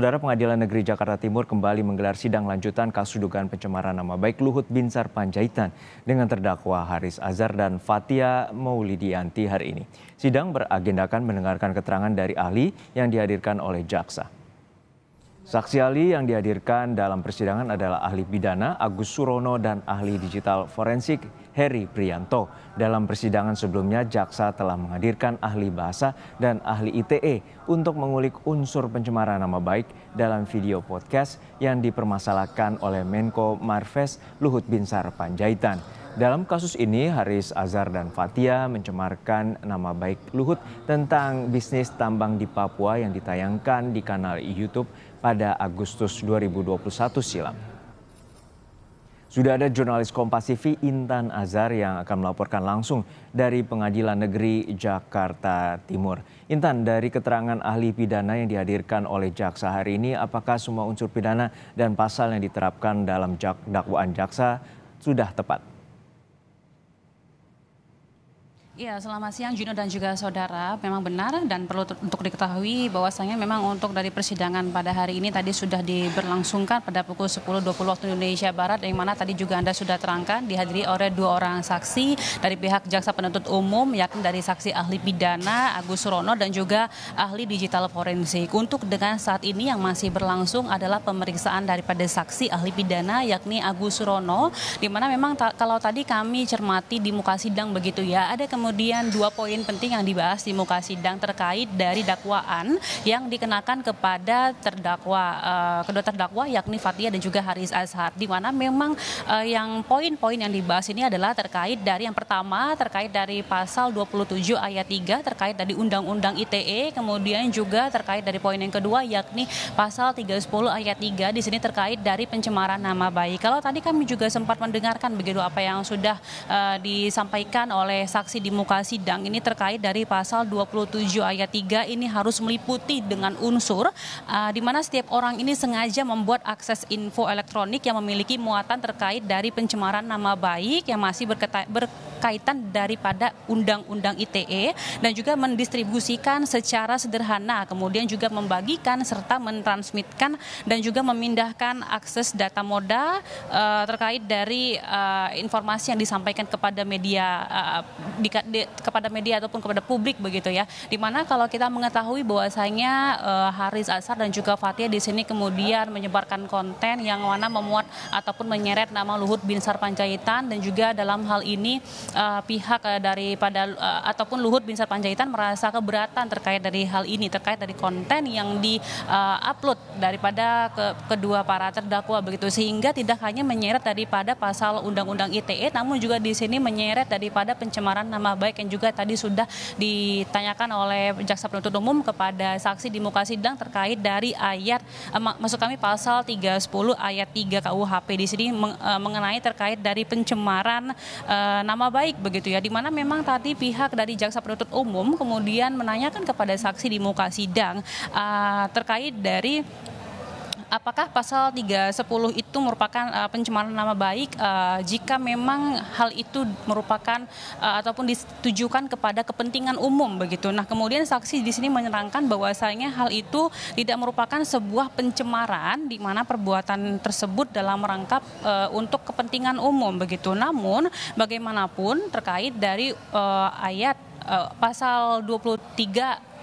Saudara Pengadilan Negeri Jakarta Timur kembali menggelar sidang lanjutan kasus dugaan pencemaran nama baik Luhut Binsar Panjaitan dengan terdakwa Haris Azhar dan Fatia Maulidianti hari ini. Sidang beragendakan mendengarkan keterangan dari ahli yang dihadirkan oleh jaksa. Saksi ahli yang dihadirkan dalam persidangan adalah ahli pidana Agus Surono dan ahli digital forensik Heri Prianto. Dalam persidangan sebelumnya, jaksa telah menghadirkan ahli bahasa dan ahli ITE untuk mengulik unsur pencemaran nama baik dalam video podcast yang dipermasalahkan oleh Menko Marves Luhut Binsar Panjaitan. Dalam kasus ini, Haris Azhar dan Fatia mencemarkan nama baik Luhut tentang bisnis tambang di Papua yang ditayangkan di kanal YouTube pada Agustus 2021 silam. Sudah ada jurnalis Kompas Intan Azhar yang akan melaporkan langsung dari Pengadilan Negeri Jakarta Timur. Intan, dari keterangan ahli pidana yang dihadirkan oleh jaksa hari ini, apakah semua unsur pidana dan pasal yang diterapkan dalam dakwaan jaksa sudah tepat? Ya, selamat siang Juno dan juga saudara. Memang benar dan perlu untuk diketahui bahwasanya memang untuk dari persidangan pada hari ini tadi sudah diberlangsungkan pada pukul 10.20 waktu Indonesia Barat yang mana tadi juga Anda sudah terangkan dihadiri oleh dua orang saksi dari pihak jaksa penuntut umum yakni dari saksi ahli pidana Agus Rono dan juga ahli digital forensik. Untuk dengan saat ini yang masih berlangsung adalah pemeriksaan daripada saksi ahli pidana yakni Agus Rono, di mana memang ta kalau tadi kami cermati di muka sidang begitu ya ada kemudian kemudian dua poin penting yang dibahas di muka sidang terkait dari dakwaan yang dikenakan kepada terdakwa eh, kedua terdakwa yakni Fatia dan juga Haris Azhar di mana memang eh, yang poin-poin yang dibahas ini adalah terkait dari yang pertama terkait dari pasal 27 ayat 3 terkait dari undang-undang ITE kemudian juga terkait dari poin yang kedua yakni pasal 310 ayat 3 di sini terkait dari pencemaran nama baik. Kalau tadi kami juga sempat mendengarkan begitu apa yang sudah eh, disampaikan oleh saksi di muka sidang ini terkait dari pasal 27 ayat 3 ini harus meliputi dengan unsur uh, di mana setiap orang ini sengaja membuat akses info elektronik yang memiliki muatan terkait dari pencemaran nama baik yang masih berkata, berkaitan daripada undang-undang ITE dan juga mendistribusikan secara sederhana kemudian juga membagikan serta mentransmitkan dan juga memindahkan akses data moda uh, terkait dari uh, informasi yang disampaikan kepada media uh, di di, kepada media ataupun kepada publik begitu ya. Dimana kalau kita mengetahui bahwasanya uh, Haris Azhar dan juga Fatia di sini kemudian menyebarkan konten yang mana memuat ataupun menyeret nama Luhut Binsar Panjaitan dan juga dalam hal ini uh, pihak uh, daripada uh, ataupun Luhut Binsar Panjaitan merasa keberatan terkait dari hal ini terkait dari konten yang di uh, upload daripada ke, kedua para terdakwa begitu sehingga tidak hanya menyeret daripada pasal undang-undang ITE namun juga di sini menyeret daripada pencemaran nama sejumlah baik yang juga tadi sudah ditanyakan oleh jaksa penuntut umum kepada saksi di muka sidang terkait dari ayat eh, maksud kami pasal 310 ayat 3 KUHP di sini eh, mengenai terkait dari pencemaran eh, nama baik begitu ya di mana memang tadi pihak dari jaksa penuntut umum kemudian menanyakan kepada saksi di muka sidang eh, terkait dari apakah pasal 310 itu merupakan uh, pencemaran nama baik uh, jika memang hal itu merupakan uh, ataupun ditujukan kepada kepentingan umum begitu. Nah, kemudian saksi di sini menerangkan bahwasanya hal itu tidak merupakan sebuah pencemaran di mana perbuatan tersebut dalam rangka uh, untuk kepentingan umum begitu. Namun bagaimanapun terkait dari uh, ayat pasal 23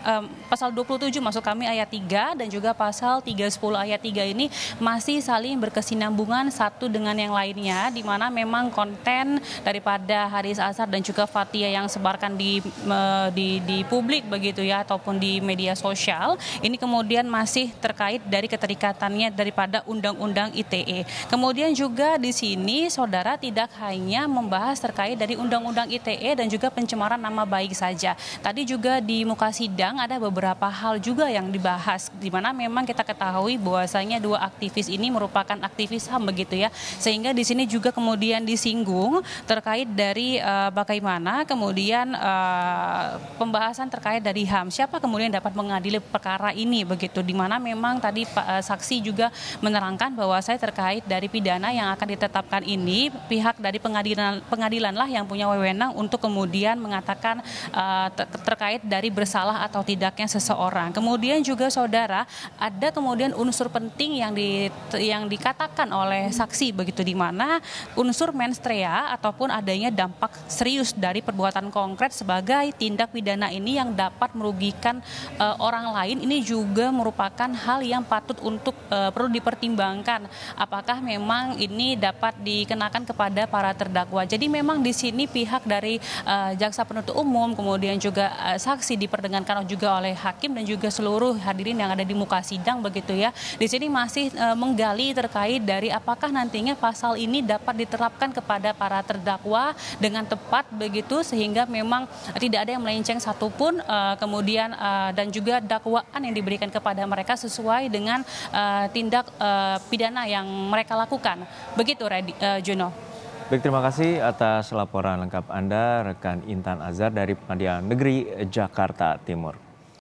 um, pasal 27 maksud kami ayat 3 dan juga pasal 310 ayat 3 ini masih saling berkesinambungan satu dengan yang lainnya di mana memang konten daripada Haris Azhar dan juga Fatia yang sebarkan di uh, di di publik begitu ya ataupun di media sosial ini kemudian masih terkait dari keterikatannya daripada undang-undang ITE. Kemudian juga di sini saudara tidak hanya membahas terkait dari undang-undang ITE dan juga pencemaran nama baik saja. Tadi juga di muka sidang sidang ada beberapa hal juga yang dibahas di mana memang kita ketahui bahwasanya dua aktivis ini merupakan aktivis HAM begitu ya. Sehingga di sini juga kemudian disinggung terkait dari uh, bagaimana kemudian uh, pembahasan terkait dari HAM siapa kemudian dapat mengadili perkara ini begitu di mana memang tadi uh, saksi juga menerangkan bahwa saya terkait dari pidana yang akan ditetapkan ini pihak dari pengadilan pengadilanlah yang punya wewenang untuk kemudian mengatakan uh, ter terkait dari bersalah atau atau tidaknya seseorang. Kemudian juga saudara ada kemudian unsur penting yang di yang dikatakan oleh saksi begitu di mana unsur menstrea ataupun adanya dampak serius dari perbuatan konkret sebagai tindak pidana ini yang dapat merugikan uh, orang lain ini juga merupakan hal yang patut untuk uh, perlu dipertimbangkan apakah memang ini dapat dikenakan kepada para terdakwa. Jadi memang di sini pihak dari uh, jaksa penuntut umum kemudian juga uh, saksi diperdengarkan juga oleh hakim dan juga seluruh hadirin yang ada di muka sidang begitu ya. Di sini masih e, menggali terkait dari apakah nantinya pasal ini dapat diterapkan kepada para terdakwa dengan tepat begitu sehingga memang tidak ada yang melenceng satupun e, kemudian e, dan juga dakwaan yang diberikan kepada mereka sesuai dengan e, tindak e, pidana yang mereka lakukan. Begitu Redi, e, Juno. Baik, terima kasih atas laporan lengkap Anda, rekan Intan Azhar dari Pengadilan Negeri Jakarta Timur.